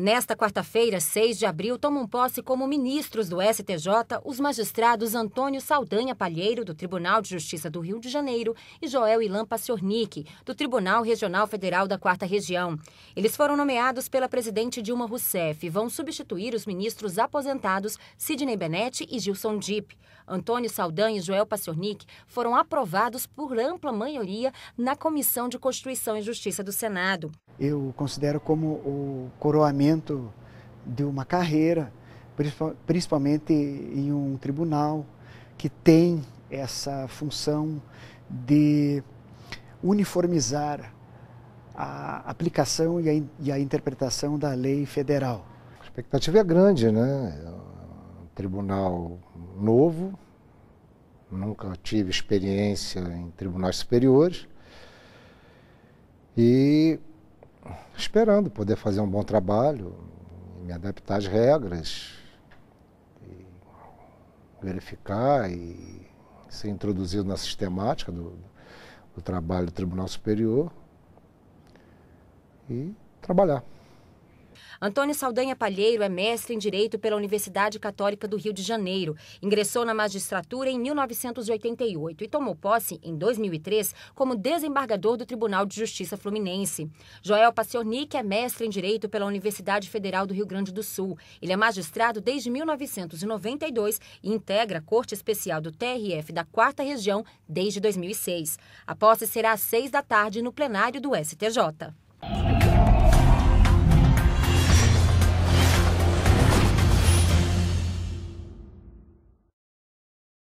Nesta quarta-feira, 6 de abril, tomam posse como ministros do STJ os magistrados Antônio Saldanha Palheiro, do Tribunal de Justiça do Rio de Janeiro, e Joel Ilan Paciornik, do Tribunal Regional Federal da Quarta Região. Eles foram nomeados pela presidente Dilma Rousseff e vão substituir os ministros aposentados Sidney Benetti e Gilson Dipp. Antônio Saldanha e Joel Paciornik foram aprovados por ampla maioria na Comissão de Constituição e Justiça do Senado eu considero como o coroamento de uma carreira, principalmente em um tribunal que tem essa função de uniformizar a aplicação e a, e a interpretação da lei federal. A expectativa é grande, né? Um tribunal novo, nunca tive experiência em tribunais superiores. E esperando poder fazer um bom trabalho, me adaptar às regras, e verificar e ser introduzido na sistemática do, do trabalho do Tribunal Superior e trabalhar. Antônio Saldanha Palheiro é mestre em Direito pela Universidade Católica do Rio de Janeiro. Ingressou na magistratura em 1988 e tomou posse, em 2003, como desembargador do Tribunal de Justiça Fluminense. Joel Paciornic é mestre em Direito pela Universidade Federal do Rio Grande do Sul. Ele é magistrado desde 1992 e integra a Corte Especial do TRF da 4 Região desde 2006. A posse será às 6 da tarde no plenário do STJ.